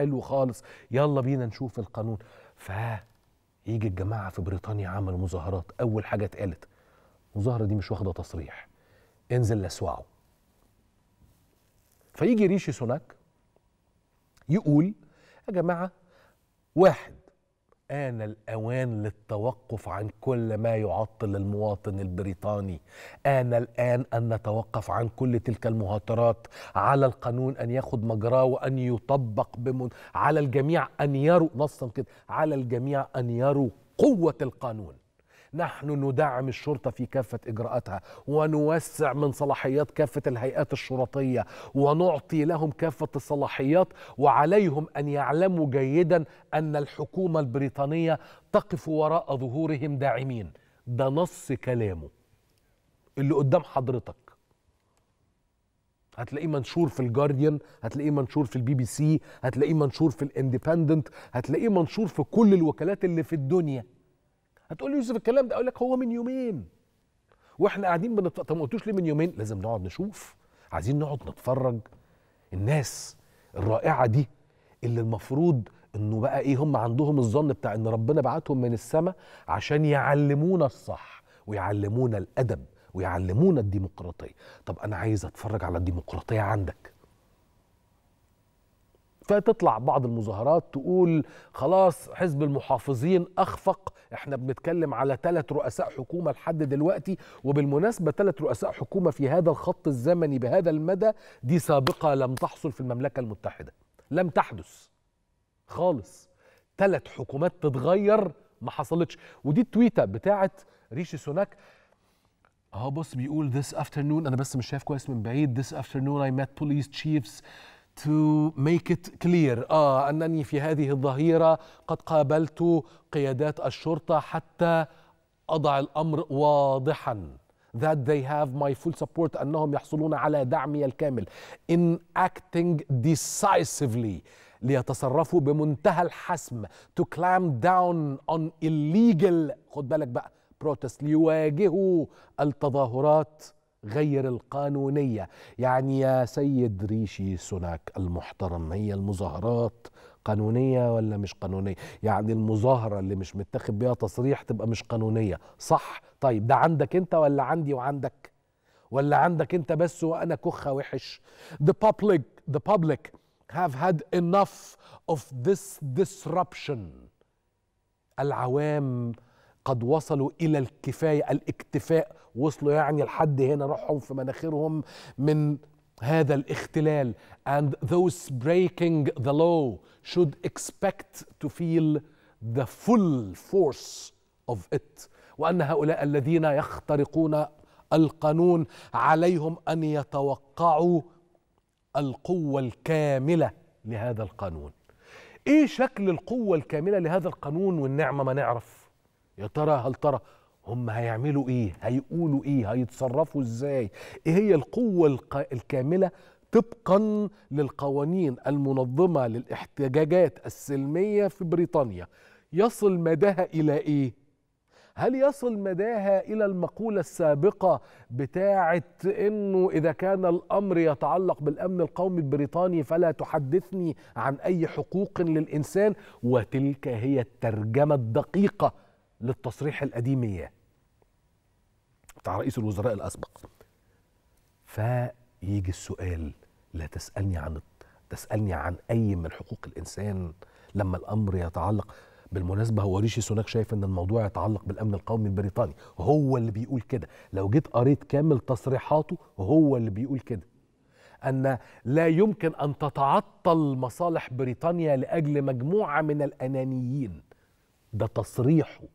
حلو خالص يلا بينا نشوف القانون ف يجي الجماعه في بريطانيا عملوا مظاهرات اول حاجه اتقالت المظاهره دي مش واخده تصريح انزل لاسوعه فيجي ريشي سوناك يقول يا جماعه واحد آن الأوان للتوقف عن كل ما يعطل المواطن البريطاني آن الآن أن نتوقف عن كل تلك المهاترات على القانون أن يأخذ مجراه وأن يطبق بمن... على الجميع أن يروا نصا كده على الجميع أن يروا قوة القانون نحن ندعم الشرطة في كافة إجراءاتها ونوسع من صلاحيات كافة الهيئات الشرطية ونعطي لهم كافة الصلاحيات وعليهم أن يعلموا جيدا أن الحكومة البريطانية تقف وراء ظهورهم داعمين ده نص كلامه اللي قدام حضرتك هتلاقيه منشور في الجارديان هتلاقيه منشور في البي بي سي هتلاقيه منشور في الاندبندنت هتلاقيه منشور في كل الوكالات اللي في الدنيا هتقول لي يوسف الكلام ده اقول لك هو من يومين واحنا قاعدين بنتفرج طب ما قلتوش ليه من يومين لازم نقعد نشوف عايزين نقعد نتفرج الناس الرائعه دي اللي المفروض انه بقى ايه هم عندهم الظن بتاع ان ربنا بعتهم من السماء عشان يعلمونا الصح ويعلمونا الادب ويعلمونا الديمقراطيه طب انا عايز اتفرج على الديمقراطيه عندك فتطلع بعض المظاهرات تقول خلاص حزب المحافظين اخفق احنا بنتكلم على ثلاث رؤساء حكومه لحد دلوقتي وبالمناسبه ثلاث رؤساء حكومه في هذا الخط الزمني بهذا المدى دي سابقه لم تحصل في المملكه المتحده لم تحدث خالص ثلاث حكومات تتغير ما حصلتش ودي التويته بتاعه ريشي سوناك اهو بص بيقول this afternoon انا بس مش شايف كويس من بعيد this afternoon I met police chiefs to make it clear آه أنني في هذه الظهيرة قد قابلت قيادات الشرطة حتى أضع الأمر واضحا that they have my full support أنهم يحصلون على دعمي الكامل in acting decisively ليتصرفوا بمنتهى الحسم to clamp down on illegal خد بالك بقى protest ليواجهوا التظاهرات غير القانونية يعني يا سيد ريشي سوناك المحترم هي المظاهرات قانونية ولا مش قانونية يعني المظاهرة اللي مش متاخد بيها تصريح تبقى مش قانونية صح طيب ده عندك انت ولا عندي وعندك ولا عندك انت بس وانا كخة وحش the public the public have had enough of this disruption العوام قد وصلوا الى الكفايه الاكتفاء وصلوا يعني لحد هنا روحهم في مناخرهم من هذا الاختلال and those breaking the law should expect to feel the full force of it وان هؤلاء الذين يخترقون القانون عليهم ان يتوقعوا القوه الكامله لهذا القانون ايه شكل القوه الكامله لهذا القانون والنعمه ما نعرف يا ترى هل ترى هم هيعملوا ايه هيقولوا ايه هيتصرفوا ازاي ايه هي القوه الق... الكامله طبقا للقوانين المنظمه للاحتجاجات السلميه في بريطانيا يصل مداها الى ايه هل يصل مداها الى المقوله السابقه بتاعه انه اذا كان الامر يتعلق بالامن القومي البريطاني فلا تحدثني عن اي حقوق للانسان وتلك هي الترجمه الدقيقه للتصريح القديم اياه بتاع رئيس الوزراء الاسبق فيجي السؤال لا تسالني عن تسالني عن اي من حقوق الانسان لما الامر يتعلق بالمناسبة هو ريشي سوناك شايف ان الموضوع يتعلق بالامن القومي البريطاني هو اللي بيقول كده لو جيت قريت كامل تصريحاته هو اللي بيقول كده ان لا يمكن ان تتعطل مصالح بريطانيا لاجل مجموعة من الانانيين ده تصريحه